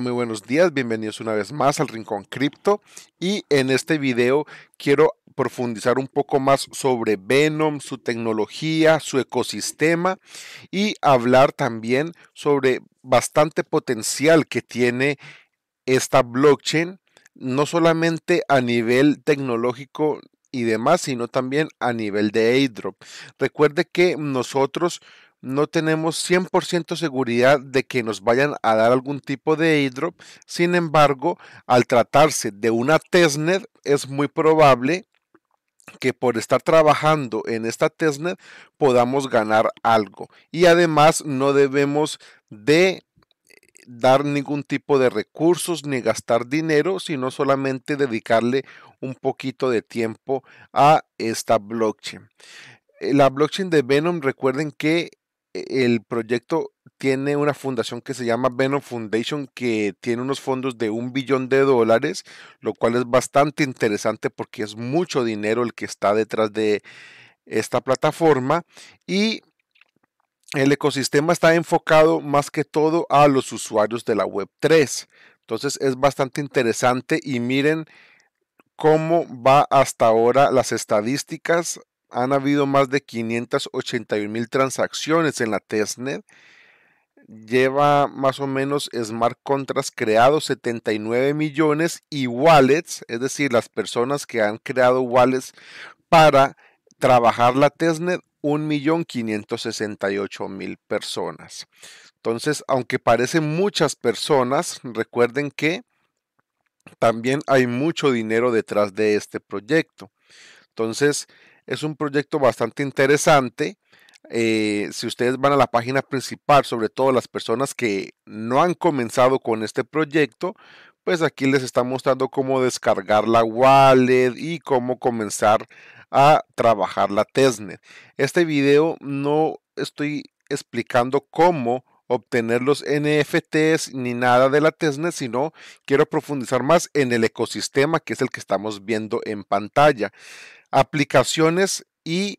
muy buenos días, bienvenidos una vez más al Rincón Cripto y en este video quiero profundizar un poco más sobre Venom, su tecnología, su ecosistema y hablar también sobre bastante potencial que tiene esta blockchain, no solamente a nivel tecnológico y demás, sino también a nivel de airdrop. Recuerde que nosotros no tenemos 100% seguridad de que nos vayan a dar algún tipo de airdrop. Sin embargo, al tratarse de una testnet, es muy probable que por estar trabajando en esta testnet podamos ganar algo. Y además no debemos de dar ningún tipo de recursos ni gastar dinero, sino solamente dedicarle un poquito de tiempo a esta blockchain. Eh, la blockchain de Venom, recuerden que e-, el proyecto tiene una fundación que se llama Venom Foundation que tiene unos fondos de un billón de dólares, lo cual es bastante interesante porque es mucho dinero el que está detrás de esta plataforma y el ecosistema está enfocado más que todo a los usuarios de la Web3. Entonces es bastante interesante y miren cómo va hasta ahora las estadísticas han habido más de 581 mil transacciones en la testnet. Lleva más o menos smart contracts creados 79 millones y wallets, es decir, las personas que han creado wallets para trabajar la testnet, 1.568.000 personas. Entonces, aunque parecen muchas personas, recuerden que también hay mucho dinero detrás de este proyecto. Entonces, es un proyecto bastante interesante. Eh, si ustedes van a la página principal, sobre todo las personas que no han comenzado con este proyecto, pues aquí les está mostrando cómo descargar la wallet y cómo comenzar a trabajar la testnet. Este video no estoy explicando cómo obtener los NFTs ni nada de la TESNE, sino quiero profundizar más en el ecosistema que es el que estamos viendo en pantalla. Aplicaciones y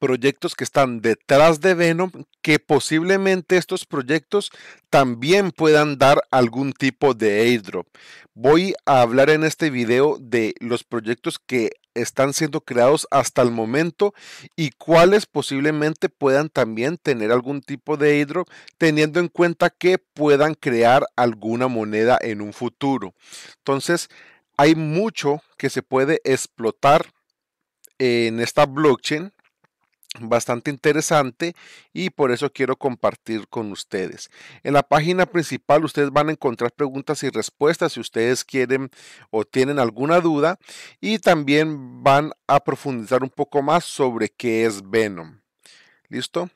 proyectos que están detrás de Venom que posiblemente estos proyectos también puedan dar algún tipo de airdrop. Voy a hablar en este video de los proyectos que están siendo creados hasta el momento y cuáles posiblemente puedan también tener algún tipo de hidro teniendo en cuenta que puedan crear alguna moneda en un futuro. Entonces, hay mucho que se puede explotar en esta blockchain bastante interesante y por eso quiero compartir con ustedes. En la página principal ustedes van a encontrar preguntas y respuestas si ustedes quieren o tienen alguna duda y también van a profundizar un poco más sobre qué es Venom. ¿Listo?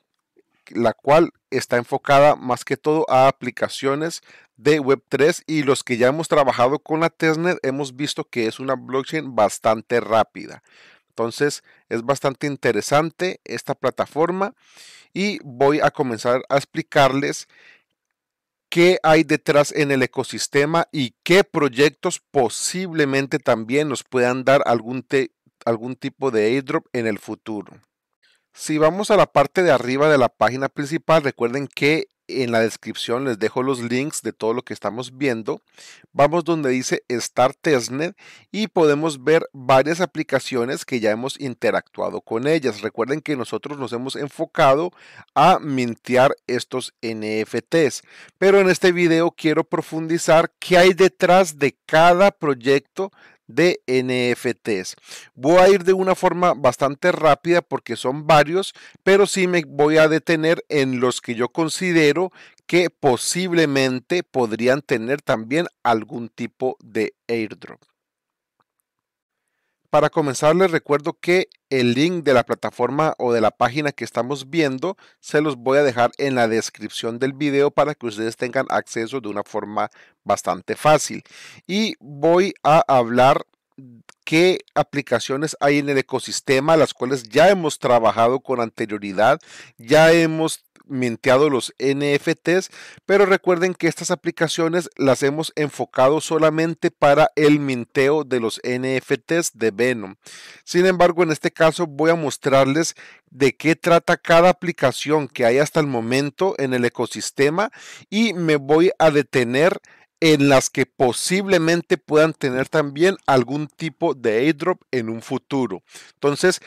La cual está enfocada más que todo a aplicaciones de Web3 y los que ya hemos trabajado con la Tesnet hemos visto que es una blockchain bastante rápida. Entonces es bastante interesante esta plataforma y voy a comenzar a explicarles qué hay detrás en el ecosistema y qué proyectos posiblemente también nos puedan dar algún, algún tipo de airdrop en el futuro. Si vamos a la parte de arriba de la página principal, recuerden que en la descripción les dejo los links de todo lo que estamos viendo. Vamos donde dice Start Testnet y podemos ver varias aplicaciones que ya hemos interactuado con ellas. Recuerden que nosotros nos hemos enfocado a mintear estos NFTs, pero en este video quiero profundizar qué hay detrás de cada proyecto de NFTs. Voy a ir de una forma bastante rápida porque son varios, pero sí me voy a detener en los que yo considero que posiblemente podrían tener también algún tipo de airdrop. Para comenzar, les recuerdo que el link de la plataforma o de la página que estamos viendo se los voy a dejar en la descripción del video para que ustedes tengan acceso de una forma bastante fácil. Y voy a hablar qué aplicaciones hay en el ecosistema, las cuales ya hemos trabajado con anterioridad, ya hemos minteado los NFTs, pero recuerden que estas aplicaciones las hemos enfocado solamente para el minteo de los NFTs de Venom. Sin embargo, en este caso voy a mostrarles de qué trata cada aplicación que hay hasta el momento en el ecosistema y me voy a detener en las que posiblemente puedan tener también algún tipo de airdrop en un futuro. Entonces,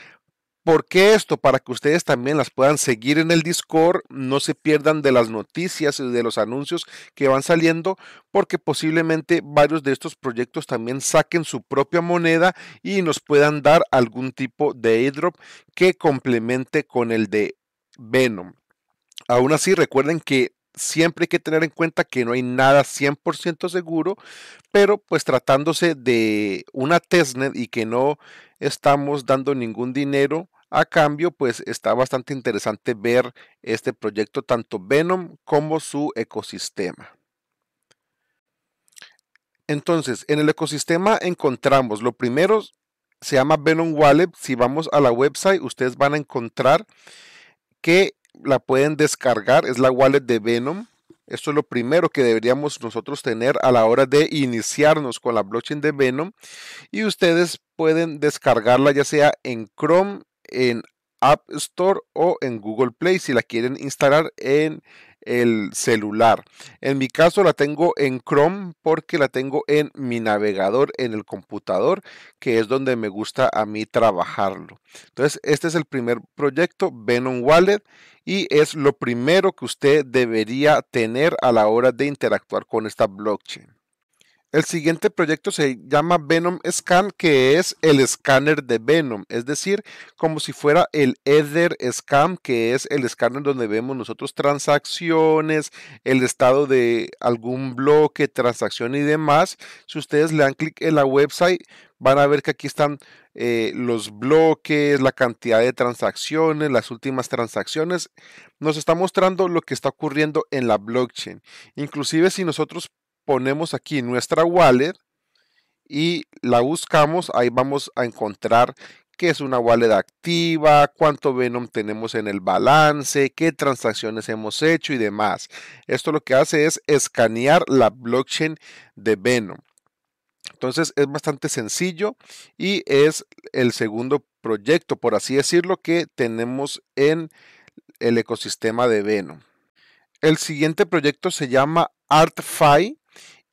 ¿Por qué esto? Para que ustedes también las puedan seguir en el Discord, no se pierdan de las noticias y de los anuncios que van saliendo, porque posiblemente varios de estos proyectos también saquen su propia moneda y nos puedan dar algún tipo de airdrop que complemente con el de Venom. Aún así, recuerden que siempre hay que tener en cuenta que no hay nada 100% seguro, pero pues tratándose de una testnet y que no estamos dando ningún dinero, a cambio, pues está bastante interesante ver este proyecto, tanto Venom como su ecosistema. Entonces, en el ecosistema encontramos, lo primero se llama Venom Wallet. Si vamos a la website, ustedes van a encontrar que la pueden descargar, es la wallet de Venom. Esto es lo primero que deberíamos nosotros tener a la hora de iniciarnos con la blockchain de Venom. Y ustedes pueden descargarla ya sea en Chrome, en App Store o en Google Play si la quieren instalar en el celular. En mi caso la tengo en Chrome porque la tengo en mi navegador, en el computador, que es donde me gusta a mí trabajarlo. Entonces, este es el primer proyecto, Venom Wallet, y es lo primero que usted debería tener a la hora de interactuar con esta blockchain. El siguiente proyecto se llama Venom Scan, que es el escáner de Venom, es decir, como si fuera el Ether Scan, que es el escáner donde vemos nosotros transacciones, el estado de algún bloque, transacción y demás. Si ustedes le dan clic en la website, van a ver que aquí están eh, los bloques, la cantidad de transacciones, las últimas transacciones. Nos está mostrando lo que está ocurriendo en la blockchain. Inclusive si nosotros ponemos aquí nuestra wallet y la buscamos, ahí vamos a encontrar qué es una wallet activa, cuánto Venom tenemos en el balance, qué transacciones hemos hecho y demás. Esto lo que hace es escanear la blockchain de Venom. Entonces es bastante sencillo y es el segundo proyecto, por así decirlo, que tenemos en el ecosistema de Venom. El siguiente proyecto se llama ArtFi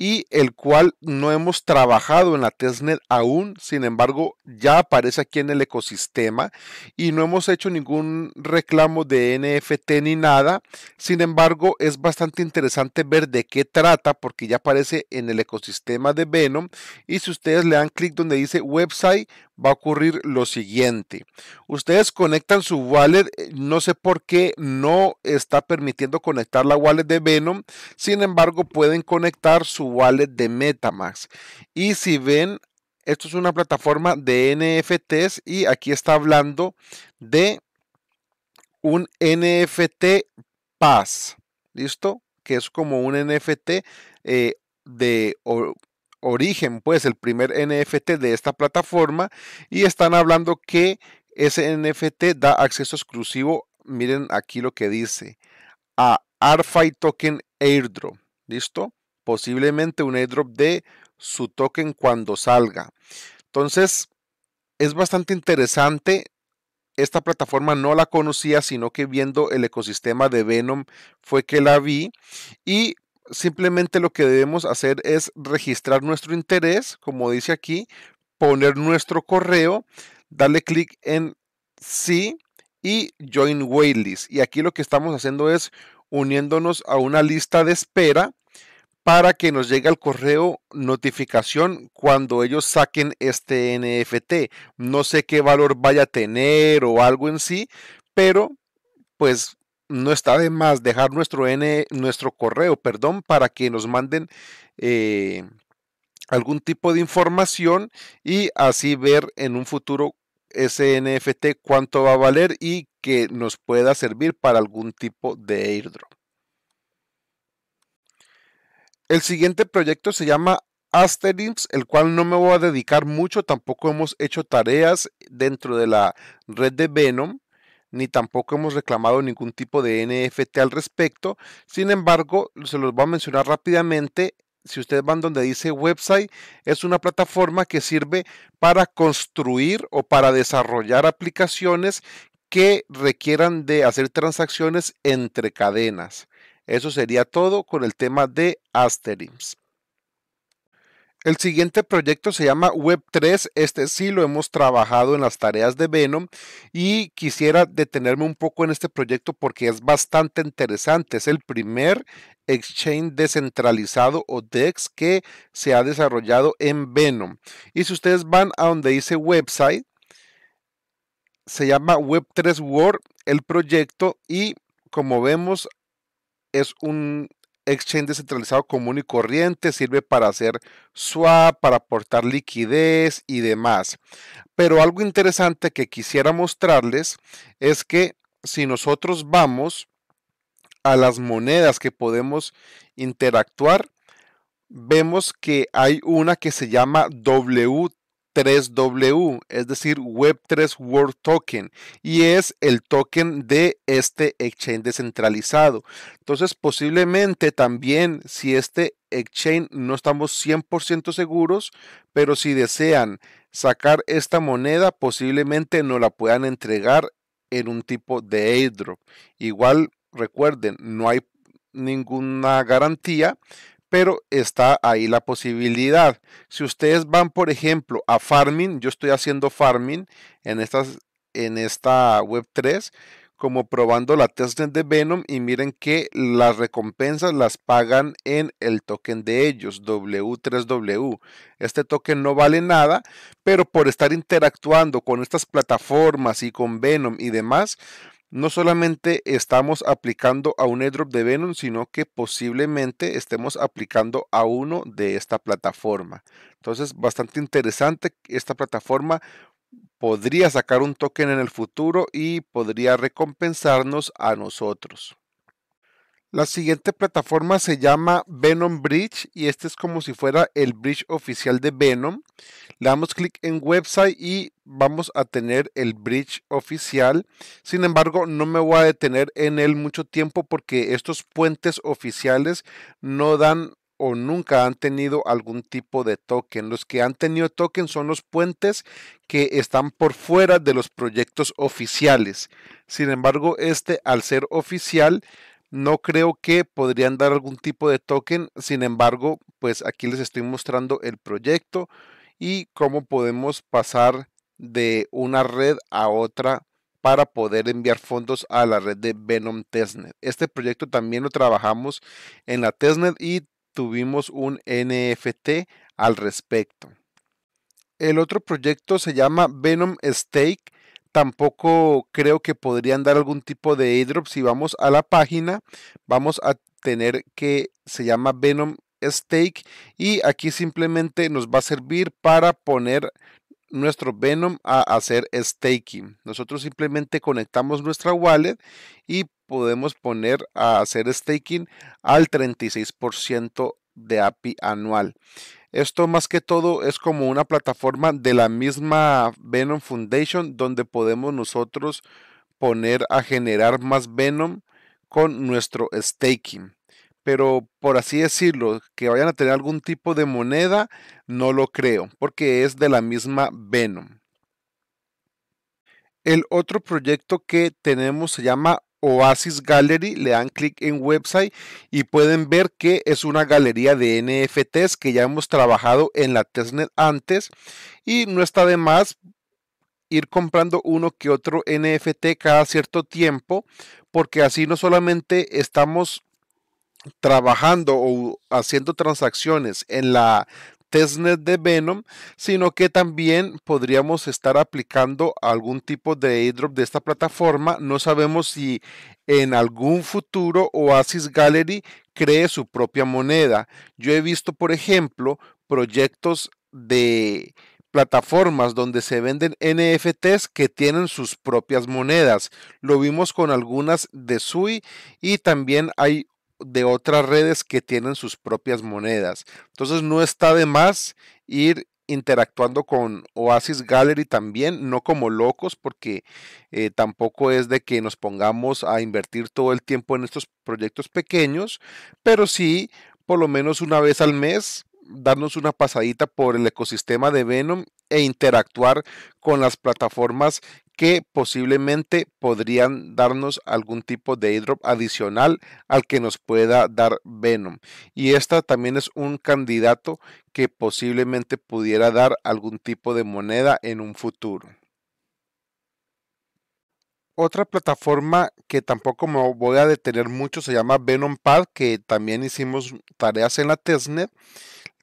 y el cual no hemos trabajado en la testnet aún, sin embargo ya aparece aquí en el ecosistema y no hemos hecho ningún reclamo de NFT ni nada, sin embargo es bastante interesante ver de qué trata porque ya aparece en el ecosistema de Venom y si ustedes le dan clic donde dice website va a ocurrir lo siguiente. Ustedes conectan su wallet, eh, no sé por qué no está permitiendo conectar la wallet de Venom, sin embargo pueden conectar su wallet de Metamax. Y si ven, esto es una plataforma de NFTs y aquí está hablando de un NFT Pass, ¿listo? Que es como un NFT eh, de origen, pues el primer NFT de esta plataforma y están hablando que ese NFT da acceso exclusivo, miren aquí lo que dice, a ARFI Token Airdrop, ¿listo? Posiblemente un airdrop de su token cuando salga. Entonces, es bastante interesante. Esta plataforma no la conocía, sino que viendo el ecosistema de Venom fue que la vi. Y Simplemente lo que debemos hacer es registrar nuestro interés, como dice aquí, poner nuestro correo, darle clic en sí y join waitlist. Y aquí lo que estamos haciendo es uniéndonos a una lista de espera para que nos llegue al correo notificación cuando ellos saquen este NFT. No sé qué valor vaya a tener o algo en sí, pero pues no está de más dejar nuestro, N, nuestro correo, perdón, para que nos manden eh, algún tipo de información y así ver en un futuro ese NFT cuánto va a valer y que nos pueda servir para algún tipo de airdrop. El siguiente proyecto se llama Asterix, el cual no me voy a dedicar mucho, tampoco hemos hecho tareas dentro de la red de Venom ni tampoco hemos reclamado ningún tipo de NFT al respecto. Sin embargo, se los voy a mencionar rápidamente. Si ustedes van donde dice website, es una plataforma que sirve para construir o para desarrollar aplicaciones que requieran de hacer transacciones entre cadenas. Eso sería todo con el tema de Asterims. El siguiente proyecto se llama Web3. Este sí lo hemos trabajado en las tareas de Venom y quisiera detenerme un poco en este proyecto porque es bastante interesante. Es el primer exchange descentralizado o DEX que se ha desarrollado en Venom. Y si ustedes van a donde dice website, se llama Web3 World el proyecto y como vemos es un exchange descentralizado común y corriente, sirve para hacer swap, para aportar liquidez y demás. Pero algo interesante que quisiera mostrarles es que si nosotros vamos a las monedas que podemos interactuar, vemos que hay una que se llama WT 3W, es decir, Web3 World Token, y es el token de este exchange descentralizado. Entonces, posiblemente también, si este exchange no estamos 100% seguros, pero si desean sacar esta moneda, posiblemente no la puedan entregar en un tipo de airdrop. Igual, recuerden, no hay ninguna garantía, pero está ahí la posibilidad. Si ustedes van, por ejemplo, a farming, yo estoy haciendo farming en, en esta web 3, como probando la testnet de Venom y miren que las recompensas las pagan en el token de ellos, W3W. Este token no vale nada, pero por estar interactuando con estas plataformas y con Venom y demás, no solamente estamos aplicando a un airdrop de Venom, sino que posiblemente estemos aplicando a uno de esta plataforma. Entonces, bastante interesante. Esta plataforma podría sacar un token en el futuro y podría recompensarnos a nosotros. La siguiente plataforma se llama Venom Bridge y este es como si fuera el bridge oficial de Venom. Le damos clic en website y vamos a tener el bridge oficial. Sin embargo, no me voy a detener en él mucho tiempo porque estos puentes oficiales no dan o nunca han tenido algún tipo de token. Los que han tenido token son los puentes que están por fuera de los proyectos oficiales. Sin embargo, este al ser oficial no creo que podrían dar algún tipo de token, sin embargo, pues aquí les estoy mostrando el proyecto y cómo podemos pasar de una red a otra para poder enviar fondos a la red de Venom Testnet. Este proyecto también lo trabajamos en la Testnet y tuvimos un NFT al respecto. El otro proyecto se llama Venom Stake tampoco creo que podrían dar algún tipo de airdrop. Si vamos a la página, vamos a tener que se llama Venom Stake y aquí simplemente nos va a servir para poner nuestro Venom a hacer staking. Nosotros simplemente conectamos nuestra wallet y podemos poner a hacer staking al 36% de API anual. Esto más que todo es como una plataforma de la misma Venom Foundation donde podemos nosotros poner a generar más Venom con nuestro staking. Pero por así decirlo, que vayan a tener algún tipo de moneda, no lo creo, porque es de la misma Venom. El otro proyecto que tenemos se llama Oasis Gallery, le dan clic en website y pueden ver que es una galería de NFTs que ya hemos trabajado en la testnet antes y no está de más ir comprando uno que otro NFT cada cierto tiempo porque así no solamente estamos trabajando o haciendo transacciones en la testnet de Venom, sino que también podríamos estar aplicando algún tipo de airdrop de esta plataforma. No sabemos si en algún futuro Oasis Gallery cree su propia moneda. Yo he visto, por ejemplo, proyectos de plataformas donde se venden NFTs que tienen sus propias monedas. Lo vimos con algunas de Sui y también hay de otras redes que tienen sus propias monedas. Entonces no está de más ir interactuando con Oasis Gallery también, no como locos, porque eh, tampoco es de que nos pongamos a invertir todo el tiempo en estos proyectos pequeños, pero sí por lo menos una vez al mes darnos una pasadita por el ecosistema de Venom e interactuar con las plataformas que posiblemente podrían darnos algún tipo de airdrop adicional al que nos pueda dar Venom. Y esta también es un candidato que posiblemente pudiera dar algún tipo de moneda en un futuro. Otra plataforma que tampoco me voy a detener mucho se llama Venom Pad, que también hicimos tareas en la testnet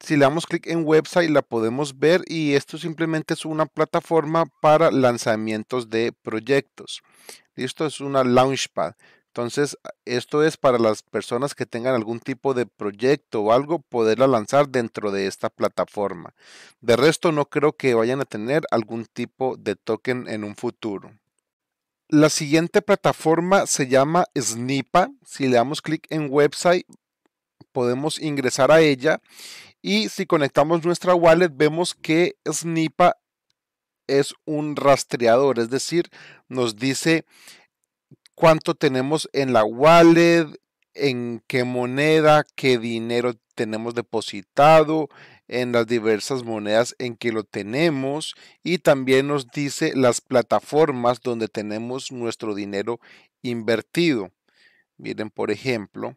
si le damos clic en website la podemos ver y esto simplemente es una plataforma para lanzamientos de proyectos. Esto es una launchpad. Entonces, esto es para las personas que tengan algún tipo de proyecto o algo, poderla lanzar dentro de esta plataforma. De resto, no creo que vayan a tener algún tipo de token en un futuro. La siguiente plataforma se llama Snipa. Si le damos clic en website, podemos ingresar a ella y si conectamos nuestra wallet, vemos que Snipa es un rastreador, es decir, nos dice cuánto tenemos en la wallet, en qué moneda, qué dinero tenemos depositado, en las diversas monedas en que lo tenemos y también nos dice las plataformas donde tenemos nuestro dinero invertido. Miren, por ejemplo,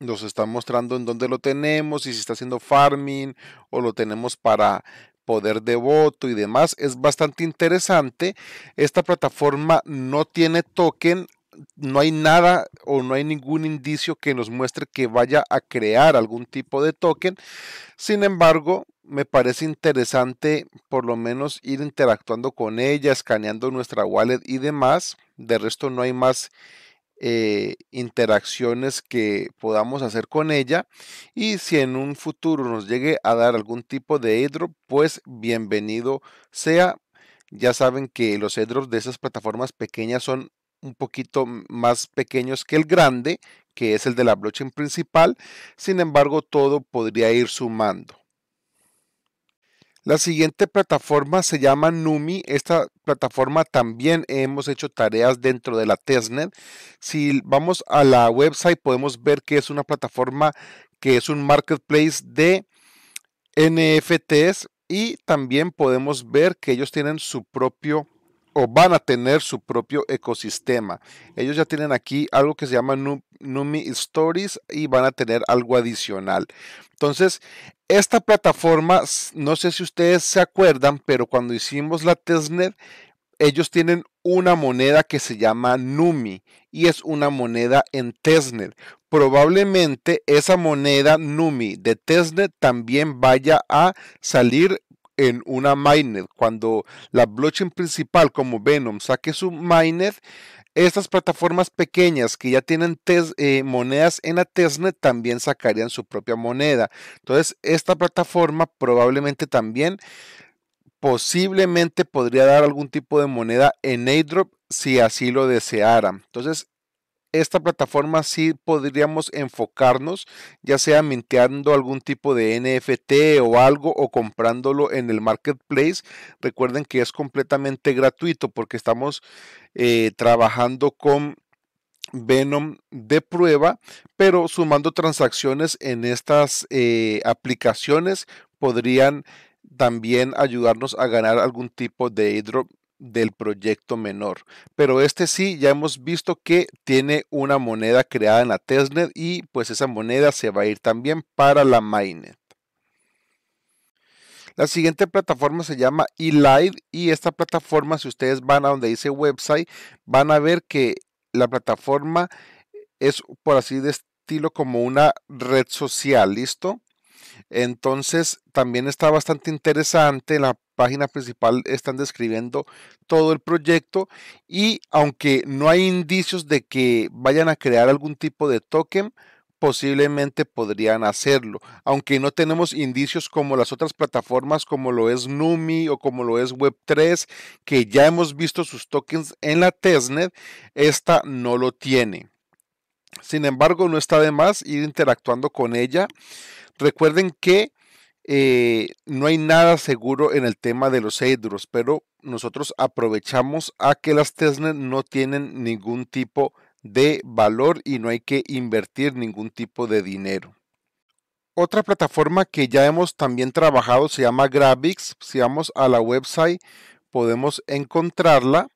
nos está mostrando en dónde lo tenemos y si está haciendo farming o lo tenemos para poder de voto y demás. Es bastante interesante. Esta plataforma no tiene token, no hay nada o no hay ningún indicio que nos muestre que vaya a crear algún tipo de token. Sin embargo, me parece interesante por lo menos ir interactuando con ella, escaneando nuestra wallet y demás. De resto no hay más eh, interacciones que podamos hacer con ella y si en un futuro nos llegue a dar algún tipo de airdrop pues bienvenido sea ya saben que los airdrops de esas plataformas pequeñas son un poquito más pequeños que el grande que es el de la blockchain principal sin embargo todo podría ir sumando la siguiente plataforma se llama Numi. Esta plataforma también hemos hecho tareas dentro de la testnet. Si vamos a la website podemos ver que es una plataforma que es un marketplace de NFTs y también podemos ver que ellos tienen su propio o van a tener su propio ecosistema. Ellos ya tienen aquí algo que se llama Numi Stories y van a tener algo adicional. Entonces, esta plataforma, no sé si ustedes se acuerdan, pero cuando hicimos la Tesnet, ellos tienen una moneda que se llama Numi y es una moneda en Tesnet. Probablemente esa moneda Numi de Tesnet también vaya a salir en una mainnet. Cuando la blockchain principal como Venom saque su mainnet, estas plataformas pequeñas que ya tienen eh, monedas en la testnet también sacarían su propia moneda. Entonces, esta plataforma probablemente también posiblemente podría dar algún tipo de moneda en airdrop si así lo deseara. Entonces, esta plataforma sí podríamos enfocarnos, ya sea minteando algún tipo de NFT o algo o comprándolo en el marketplace. Recuerden que es completamente gratuito porque estamos eh, trabajando con Venom de prueba, pero sumando transacciones en estas eh, aplicaciones podrían también ayudarnos a ganar algún tipo de airdrop del proyecto menor. Pero este sí, ya hemos visto que tiene una moneda creada en la testnet y pues esa moneda se va a ir también para la mainnet. La siguiente plataforma se llama eLive y esta plataforma, si ustedes van a donde dice website, van a ver que la plataforma es por así de estilo como una red social, ¿listo? Entonces, también está bastante interesante. En la página principal están describiendo todo el proyecto y aunque no hay indicios de que vayan a crear algún tipo de token, posiblemente podrían hacerlo, aunque no tenemos indicios como las otras plataformas como lo es Numi o como lo es Web3, que ya hemos visto sus tokens en la testnet, esta no lo tiene. Sin embargo, no está de más ir interactuando con ella. Recuerden que eh, no hay nada seguro en el tema de los hidros, pero nosotros aprovechamos a que las Tesla no tienen ningún tipo de valor y no hay que invertir ningún tipo de dinero. Otra plataforma que ya hemos también trabajado se llama Gravix. Si vamos a la website podemos encontrarla.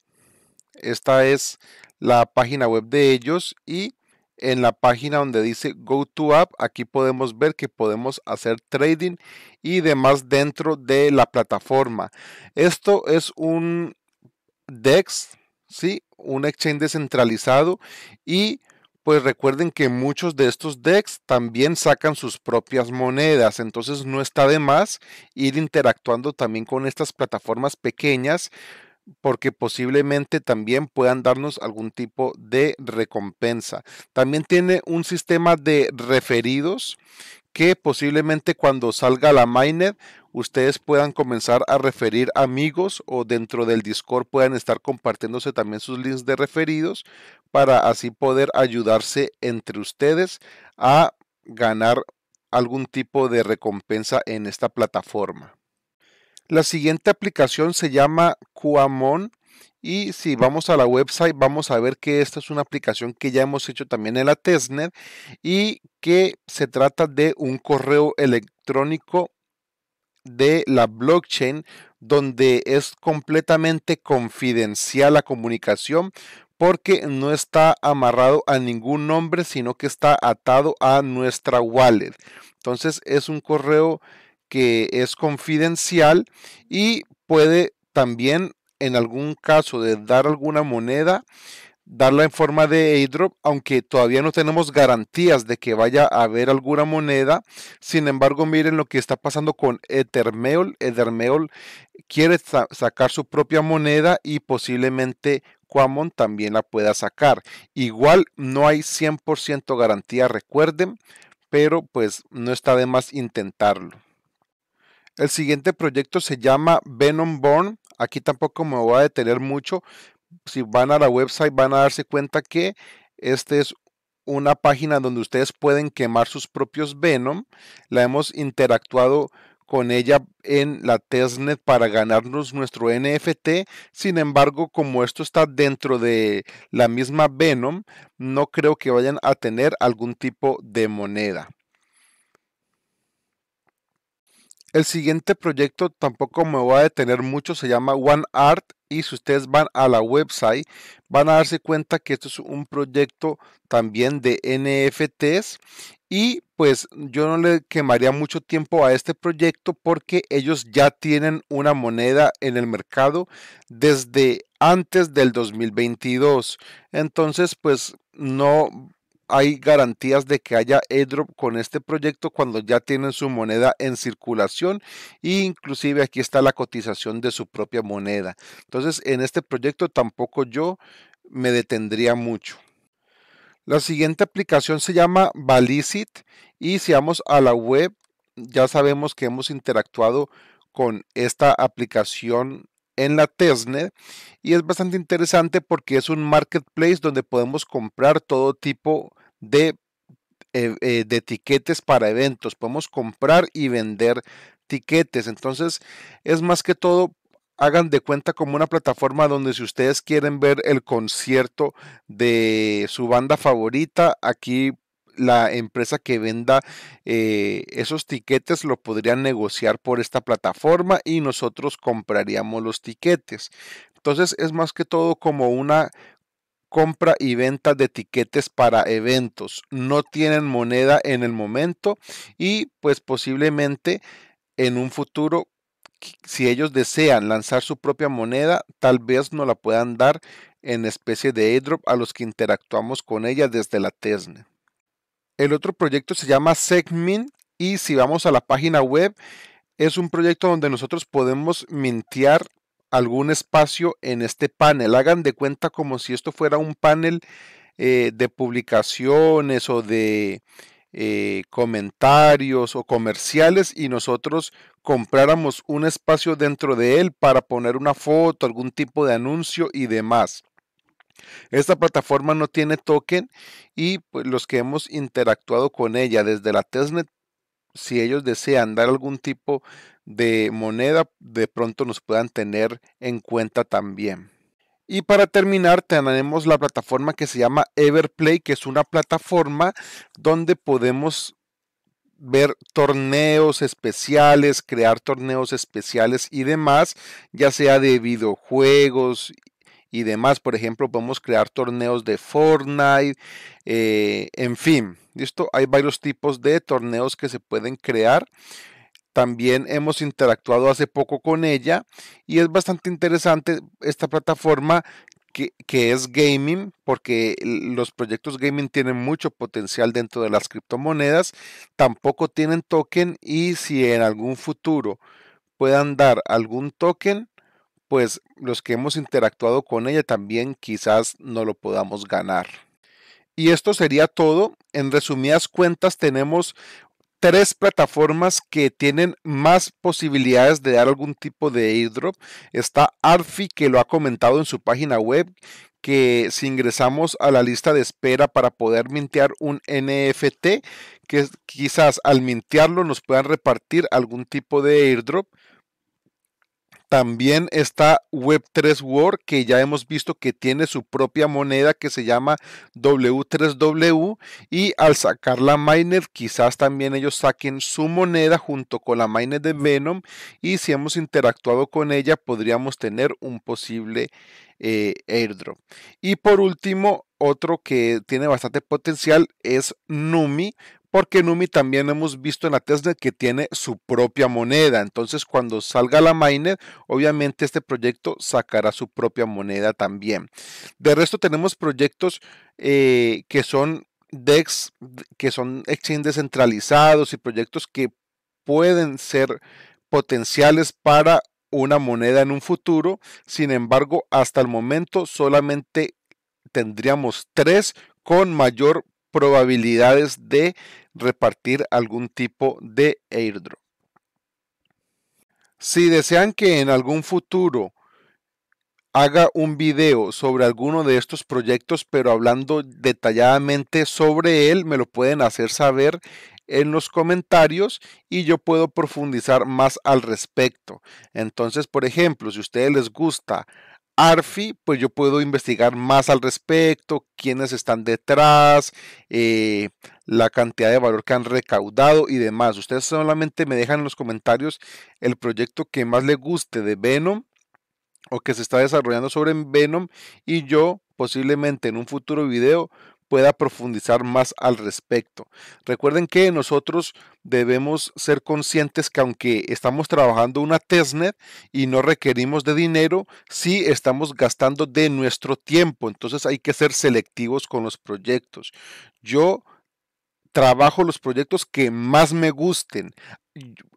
Esta es la página web de ellos y en la página donde dice Go to App, aquí podemos ver que podemos hacer trading y demás dentro de la plataforma. Esto es un DEX, ¿sí? un exchange descentralizado y pues recuerden que muchos de estos DEX también sacan sus propias monedas, entonces no está de más ir interactuando también con estas plataformas pequeñas porque posiblemente también puedan darnos algún tipo de recompensa. También tiene un sistema de referidos que posiblemente cuando salga la miner, ustedes puedan comenzar a referir amigos o dentro del Discord puedan estar compartiéndose también sus links de referidos para así poder ayudarse entre ustedes a ganar algún tipo de recompensa en esta plataforma. La siguiente aplicación se llama Quamon y si vamos a la website vamos a ver que esta es una aplicación que ya hemos hecho también en la testnet y que se trata de un correo electrónico de la blockchain donde es completamente confidencial la comunicación porque no está amarrado a ningún nombre sino que está atado a nuestra wallet entonces es un correo que es confidencial y puede también en algún caso de dar alguna moneda, darla en forma de airdrop, aunque todavía no tenemos garantías de que vaya a haber alguna moneda. Sin embargo, miren lo que está pasando con Ethermeol. Ethermeol quiere sacar su propia moneda y posiblemente Quamon también la pueda sacar. Igual no hay 100% garantía, recuerden, pero pues no está de más intentarlo. El siguiente proyecto se llama Venom Born. Aquí tampoco me voy a detener mucho. Si van a la website van a darse cuenta que esta es una página donde ustedes pueden quemar sus propios Venom. La hemos interactuado con ella en la testnet para ganarnos nuestro NFT. Sin embargo, como esto está dentro de la misma Venom, no creo que vayan a tener algún tipo de moneda. El siguiente proyecto tampoco me va a detener mucho, se llama One Art y si ustedes van a la website van a darse cuenta que esto es un proyecto también de NFTs y pues yo no le quemaría mucho tiempo a este proyecto porque ellos ya tienen una moneda en el mercado desde antes del 2022. Entonces pues no hay garantías de que haya airdrop con este proyecto cuando ya tienen su moneda en circulación e inclusive aquí está la cotización de su propia moneda. Entonces en este proyecto tampoco yo me detendría mucho. La siguiente aplicación se llama Valicit y si vamos a la web ya sabemos que hemos interactuado con esta aplicación en la testnet y es bastante interesante porque es un marketplace donde podemos comprar todo tipo de, eh, eh, de tiquetes para eventos. Podemos comprar y vender tiquetes. Entonces, es más que todo hagan de cuenta como una plataforma donde si ustedes quieren ver el concierto de su banda favorita, aquí la empresa que venda eh, esos tiquetes lo podrían negociar por esta plataforma y nosotros compraríamos los tiquetes. Entonces es más que todo como una compra y venta de tiquetes para eventos. No tienen moneda en el momento y pues posiblemente en un futuro, si ellos desean lanzar su propia moneda, tal vez no la puedan dar en especie de airdrop a los que interactuamos con ella desde la TESNE. El otro proyecto se llama Segmin y si vamos a la página web, es un proyecto donde nosotros podemos mintear algún espacio en este panel. Hagan de cuenta como si esto fuera un panel eh, de publicaciones o de eh, comentarios o comerciales y nosotros compráramos un espacio dentro de él para poner una foto, algún tipo de anuncio y demás. Esta plataforma no tiene token y pues, los que hemos interactuado con ella desde la testnet, si ellos desean dar algún tipo de moneda de pronto nos puedan tener en cuenta también. Y para terminar, tenemos la plataforma que se llama Everplay, que es una plataforma donde podemos ver torneos especiales, crear torneos especiales y demás, ya sea de videojuegos y demás. Por ejemplo, podemos crear torneos de Fortnite, eh, en fin. esto Hay varios tipos de torneos que se pueden crear también hemos interactuado hace poco con ella y es bastante interesante esta plataforma que, es gaming, porque los proyectos gaming tienen mucho potencial dentro de las criptomonedas, tampoco tienen token y si en algún futuro puedan dar algún token, pues los que hemos interactuado con ella también quizás no lo podamos ganar. Y esto sería todo. En resumidas cuentas tenemos tres plataformas que tienen más posibilidades de dar algún tipo de airdrop. Está Arfi, que lo ha comentado en su página web, que si ingresamos a la lista de espera para poder mintear un NFT, que quizás al mintearlo nos puedan repartir algún tipo de airdrop. También está Web3 World, que ya hemos visto que tiene su propia moneda que se llama W3W. Y al sacar la miner, quizás también ellos saquen su moneda junto con la miner de Venom. Y si hemos interactuado con ella, podríamos tener un posible eh, airdrop. Y por último, otro que tiene bastante potencial es Numi, porque Numi también hemos visto en la Tesla que tiene su propia moneda. Entonces, cuando salga la miner, obviamente este proyecto sacará su propia moneda también. De resto, tenemos proyectos eh, que son DEX, que son exchange descentralizados y proyectos que pueden ser potenciales para una moneda en un futuro. Sin embargo, hasta el momento solamente tendríamos tres con mayor probabilidades de repartir algún tipo de airdrop. Si desean que en algún futuro haga un video sobre alguno de estos proyectos, pero hablando detalladamente sobre él, me lo pueden hacer saber en los comentarios y yo puedo profundizar más al respecto. Entonces, por ejemplo, si a ustedes les gusta ARFI, pues yo puedo investigar más al respecto, quiénes están detrás, eh, la cantidad de valor que han recaudado y demás. Ustedes solamente me dejan en los comentarios el proyecto que más les guste de Venom o que se está desarrollando sobre Venom y yo posiblemente en un futuro video pueda profundizar más al respecto. Recuerden que nosotros debemos ser conscientes que aunque estamos trabajando una testnet y no requerimos de dinero, sí estamos gastando de nuestro tiempo. Entonces hay que ser selectivos con los proyectos. Yo trabajo los proyectos que más me gusten.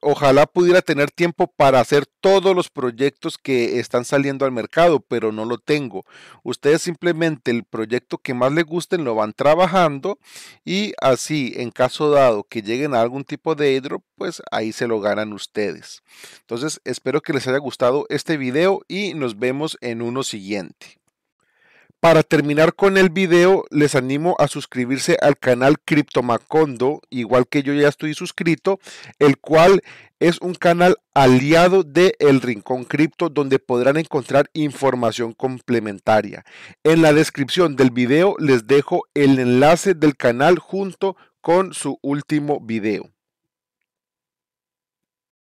Ojalá pudiera tener tiempo para hacer todos los proyectos que están saliendo al mercado, pero no lo tengo. Ustedes simplemente el proyecto que más les gusten lo van trabajando y así, en caso dado que lleguen a algún tipo de airdrop, pues ahí se lo ganan ustedes. Entonces, espero que les haya gustado este video y nos vemos en uno siguiente. Para terminar con el video, les animo a suscribirse al canal Criptomacondo, igual que yo ya estoy suscrito, el cual es un canal aliado de El Rincón Cripto, donde podrán encontrar información complementaria. En la descripción del video les dejo el enlace del canal junto con su último video.